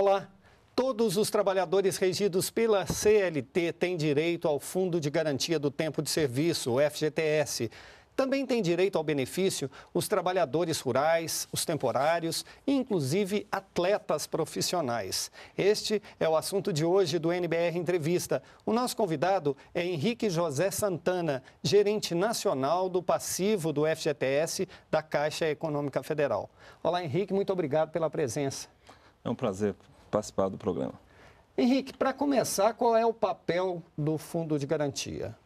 Olá. Todos os trabalhadores regidos pela CLT têm direito ao Fundo de Garantia do Tempo de Serviço, o FGTS. Também têm direito ao benefício os trabalhadores rurais, os temporários e, inclusive, atletas profissionais. Este é o assunto de hoje do NBR Entrevista. O nosso convidado é Henrique José Santana, gerente nacional do passivo do FGTS da Caixa Econômica Federal. Olá, Henrique, muito obrigado pela presença. É um prazer participar do programa. Henrique, para começar, qual é o papel do Fundo de Garantia?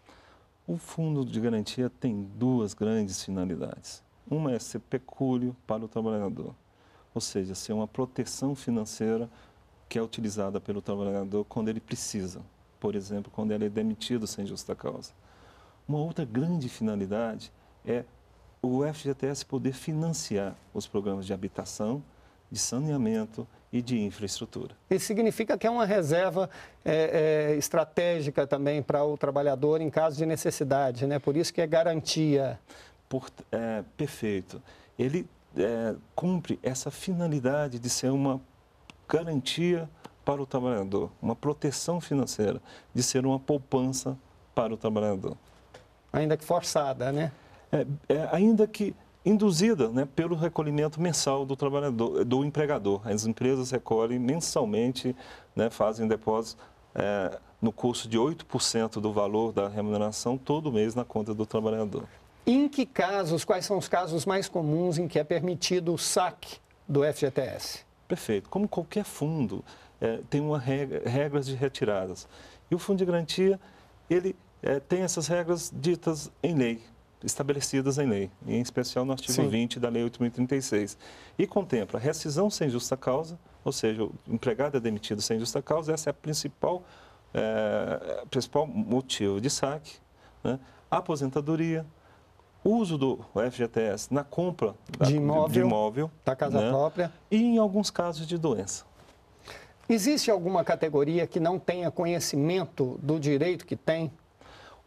O Fundo de Garantia tem duas grandes finalidades. Uma é ser pecúlio para o trabalhador, ou seja, ser uma proteção financeira que é utilizada pelo trabalhador quando ele precisa, por exemplo, quando ele é demitido sem justa causa. Uma outra grande finalidade é o FGTS poder financiar os programas de habitação, de saneamento e de infraestrutura. Isso significa que é uma reserva é, é, estratégica também para o trabalhador em caso de necessidade, né? Por isso que é garantia. Por, é, perfeito. Ele é, cumpre essa finalidade de ser uma garantia para o trabalhador, uma proteção financeira, de ser uma poupança para o trabalhador. Ainda que forçada, né? É, é, ainda que induzida né, pelo recolhimento mensal do trabalhador, do empregador. As empresas recolhem mensalmente, né, fazem depósitos é, no curso de 8% do valor da remuneração todo mês na conta do trabalhador. Em que casos, quais são os casos mais comuns em que é permitido o saque do FGTS? Perfeito. Como qualquer fundo, é, tem uma regra, regras de retiradas. E o Fundo de Garantia, ele é, tem essas regras ditas em lei estabelecidas em lei, em especial no artigo Sim. 20 da Lei 8.036. E contempla rescisão sem justa causa, ou seja, o empregado é demitido sem justa causa, essa é a principal, é, principal motivo de saque, né? aposentadoria, uso do FGTS na compra da, de, imóvel, de imóvel, da casa né? própria e em alguns casos de doença. Existe alguma categoria que não tenha conhecimento do direito que tem?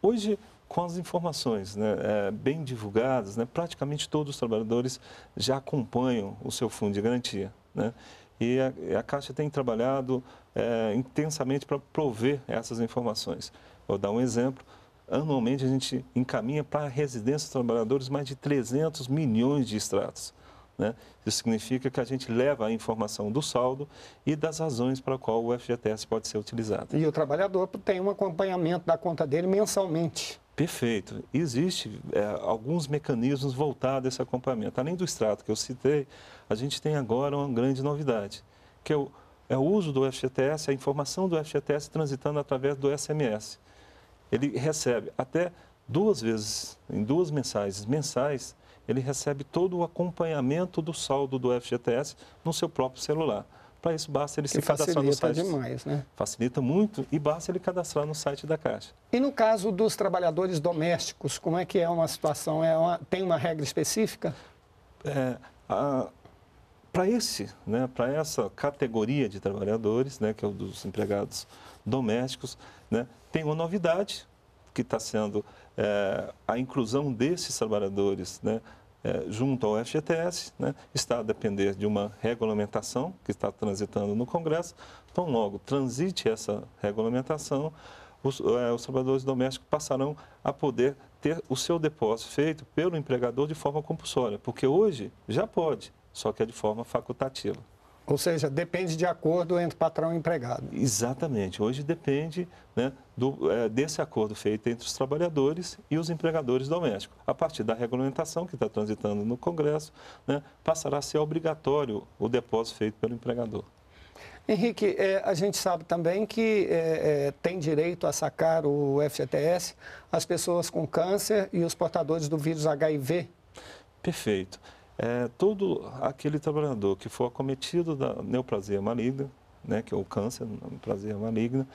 Hoje com as informações né, é, bem divulgadas, né, praticamente todos os trabalhadores já acompanham o seu fundo de garantia. Né? E a, a, Caixa tem trabalhado é, intensamente para prover essas informações. Vou dar um exemplo. Anualmente, a gente encaminha para a residência dos trabalhadores mais de 300 milhões de extratos. Né? Isso significa que a gente leva a informação do saldo e das razões para qual o FGTS pode ser utilizado. E o trabalhador tem um acompanhamento da conta dele mensalmente. Perfeito. Existe é, alguns mecanismos voltados a esse acompanhamento. Além do extrato que eu citei, a gente tem agora uma grande novidade, que é o, é o uso do FGTS, a informação do FGTS transitando através do SMS. Ele recebe até duas vezes, em duas mensagens mensais, ele recebe todo o acompanhamento do saldo do FGTS no seu próprio celular. Para isso, basta ele que se cadastrar no site. Facilita demais, né? Facilita muito e basta ele cadastrar no site da Caixa. E no caso dos trabalhadores domésticos, como é que é uma situação? É uma, tem uma regra específica? É, para esse, né, para essa categoria de trabalhadores, né, que é o dos empregados domésticos, né, tem uma novidade que está sendo é, a inclusão desses trabalhadores né, é, junto ao FGTS, né, está a depender de uma regulamentação que está transitando no Congresso. Então, logo transite essa regulamentação, os, é, os trabalhadores domésticos passarão a poder ter o seu depósito feito pelo empregador de forma compulsória, porque hoje já pode, só que é de forma facultativa. Ou seja, depende de acordo entre patrão e empregado. Exatamente. Hoje depende né, do, é, desse acordo feito entre os trabalhadores e os empregadores domésticos. A partir da regulamentação que está transitando no Congresso, né, passará a ser obrigatório o depósito feito pelo empregador. Henrique, é, a gente sabe também que é, é tem direito a sacar o FGTS as pessoas com câncer e os portadores do vírus HIV. Perfeito é, todo aquele trabalhador que for acometido da neoplasia maligna, né, que é o câncer, neoplasia maligna,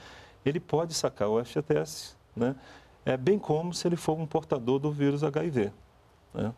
ele pode sacar o FGTS, né? É bem como se ele for um portador do vírus HIV. Né?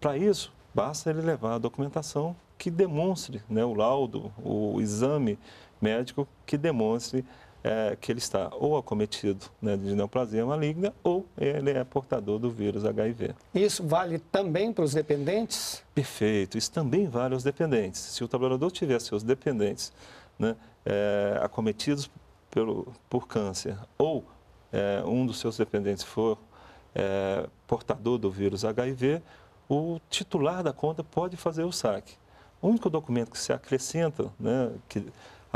Para isso, basta ele levar a documentação que demonstre, né, o laudo, o exame médico que demonstre é, que ele está ou acometido né, de neoplasia maligna ou ele é portador do vírus HIV. Isso vale também para os dependentes? Perfeito, isso também vale aos dependentes. Se o trabalhador tiver seus dependentes né, é, acometidos pelo, por câncer ou é, um dos seus dependentes for é, portador do vírus HIV, o titular da conta pode fazer o saque. O único documento que se acrescenta, né, que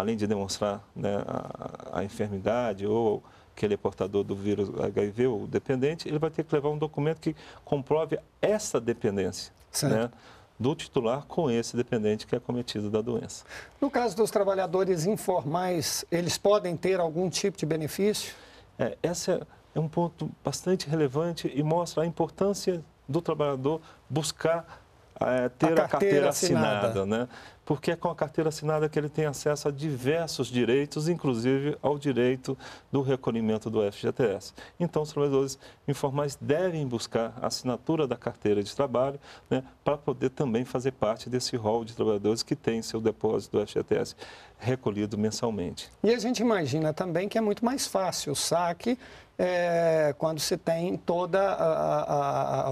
além de demonstrar né, a, a, enfermidade ou que ele é portador do vírus HIV ou dependente, ele vai ter que levar um documento que comprove essa dependência né, do titular com esse dependente que é cometido da doença. No caso dos trabalhadores informais, eles podem ter algum tipo de benefício? É, essa é um ponto bastante relevante e mostra a importância do trabalhador buscar é, ter a carteira, a carteira assinada. assinada né? porque é com a carteira assinada que ele tem acesso a diversos direitos, inclusive ao direito do recolhimento do FGTS. Então, os trabalhadores informais devem buscar a assinatura da carteira de trabalho né, para poder também fazer parte desse rol de trabalhadores que tem seu depósito do FGTS recolhido mensalmente. E a gente imagina também que é muito mais fácil o saque é, quando se tem todo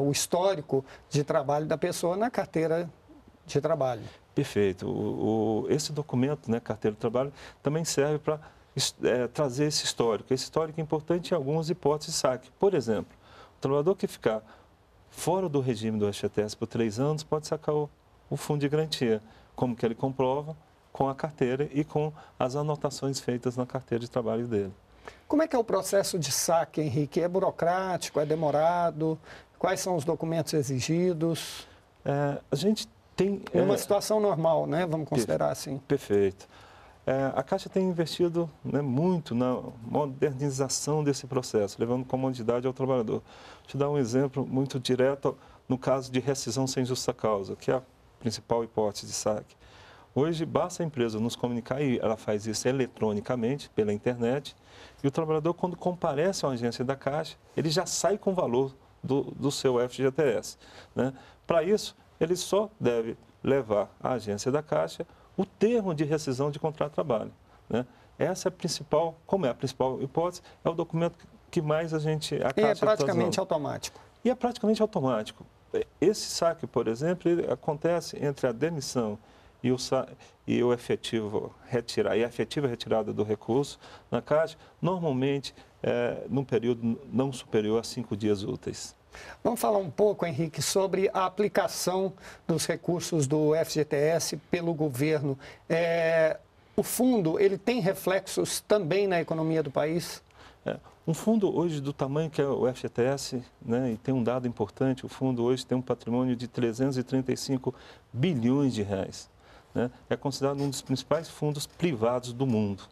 o histórico de trabalho da pessoa na carteira de trabalho. Perfeito. O, o, esse documento, né, carteira de trabalho, também serve para é, trazer esse histórico. Esse histórico é importante em algumas hipóteses de saque. Por exemplo, o trabalhador que ficar fora do regime do FGTS por três anos pode sacar o, o fundo de garantia, como que ele comprova com a carteira e com as anotações feitas na carteira de trabalho dele. Como é que é o processo de saque, Henrique? É burocrático? É demorado? Quais são os documentos exigidos? É, a gente tem, é uma é. situação normal, né? Vamos considerar assim. Perfeito. É, a Caixa tem investido né, muito na modernização desse processo, levando comodidade ao trabalhador. Vou te dar um exemplo muito direto no caso de rescisão sem justa causa, que é a principal hipótese de saque. Hoje, basta a empresa nos comunicar, e ela faz isso eletronicamente, pela internet, e o trabalhador, quando comparece à agência da Caixa, ele já sai com o valor do, do seu FGTS. Né? Para isso, ele só deve levar à agência da Caixa o termo de rescisão de contrato de trabalho. Né? Essa é a principal, como é a principal hipótese, é o documento que mais a gente... A e é praticamente automático. E é praticamente automático. Esse saque, por exemplo, acontece entre a demissão e o, e o efetivo retirar, e a efetiva retirada do recurso na Caixa, normalmente é, num período não superior a cinco dias úteis. Vamos falar um pouco, Henrique, sobre a aplicação dos recursos do FGTS pelo governo. É, o fundo, ele tem reflexos também na economia do país? É, um fundo hoje do tamanho que é o FGTS, né, e tem um dado importante, o fundo hoje tem um patrimônio de 335 bilhões de reais. Né, é considerado um dos principais fundos privados do mundo.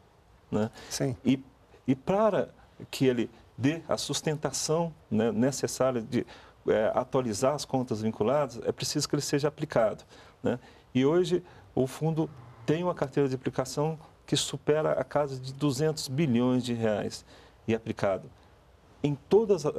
Né? Sim. E, e para que ele dê a sustentação né, necessária de é, atualizar as contas vinculadas, é preciso que ele seja aplicado. Né? E hoje o fundo tem uma carteira de aplicação que supera a casa de 200 bilhões de reais e aplicado em todas é,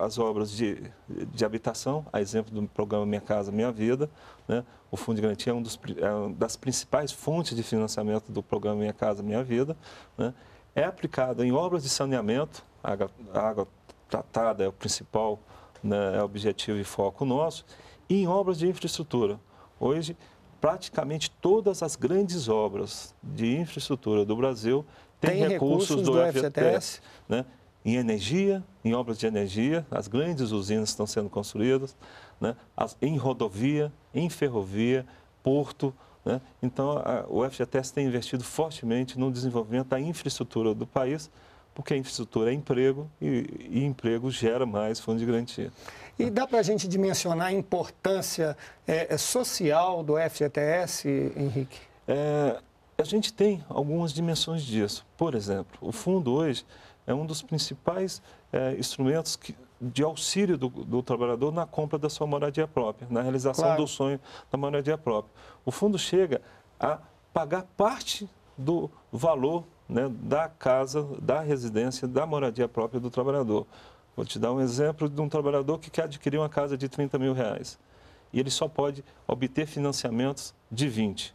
as obras de, de habitação, a exemplo do programa Minha Casa Minha Vida, né? o Fundo de Garantia é, um dos, é uma das principais fontes de financiamento do programa Minha Casa Minha Vida, né? é aplicado em obras de saneamento, a água, a água tratada é o principal né, é objetivo e foco nosso, e em obras de infraestrutura. Hoje, praticamente todas as grandes obras de infraestrutura do Brasil têm Tem recursos, recursos do, do FGTS. Né? Em energia, em obras de energia, as grandes usinas estão sendo construídas, né? as, em rodovia, em ferrovia, porto, né. então, a, o FGTS tem investido fortemente no desenvolvimento da infraestrutura do país porque a infraestrutura é emprego e, e emprego gera mais fundo de garantia. E dá para a gente dimensionar a importância é, é social do FGTS, Henrique? É, a gente tem algumas dimensões disso. Por exemplo, o fundo hoje é um dos principais é, instrumentos que, de auxílio do, do, trabalhador na compra da sua moradia própria, na realização claro. do sonho da moradia própria. O fundo chega a pagar parte do valor né, da casa, da residência, da moradia própria do trabalhador. Vou te dar um exemplo de um trabalhador que quer adquirir uma casa de 30 mil reais. E ele só pode obter financiamentos de 20.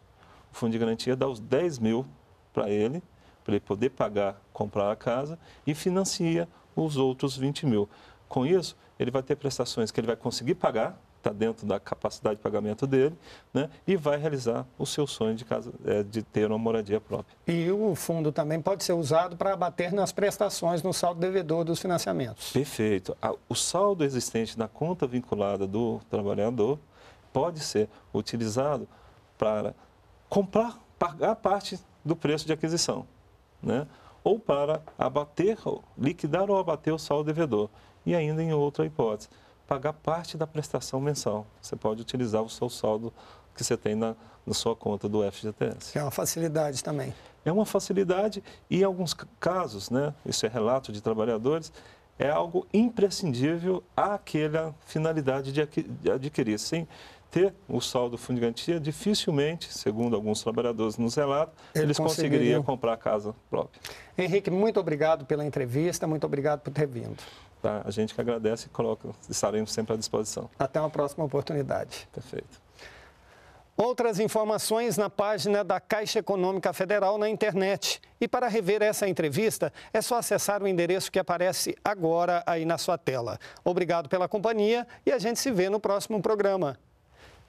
O Fundo de Garantia dá os 10 mil para ele, para ele poder pagar, comprar a casa, e financia os outros 20 mil. Com isso, ele vai ter prestações que ele vai conseguir pagar, está dentro da capacidade de pagamento dele, né? E vai realizar o seu sonho de, casa, é, de ter uma moradia própria. E o fundo também pode ser usado para abater nas prestações no saldo devedor dos financiamentos. Perfeito. O saldo existente na conta vinculada do trabalhador pode ser utilizado para comprar, pagar parte do preço de aquisição, né? Ou para abater, liquidar ou abater o saldo devedor. E ainda em outra hipótese pagar parte da prestação mensal. Você pode utilizar o seu saldo que você tem na, na sua conta do FGTS. É uma facilidade também. É uma facilidade e, em alguns casos, né, isso é relato de trabalhadores, é algo imprescindível àquela finalidade de adquirir. Sem, ter o saldo do fundo de garantia, dificilmente, segundo alguns trabalhadores nos relatam, Ele eles conseguiriam comprar casa própria. Henrique, muito obrigado pela entrevista, muito obrigado por ter vindo. Tá, a gente que agradece e coloca, estaremos sempre à disposição. Até uma próxima oportunidade. Perfeito. Outras informações na página da Caixa Econômica Federal na internet. E para rever essa entrevista, é só acessar o endereço que aparece agora aí na sua tela. Obrigado pela companhia e a gente se vê no próximo programa.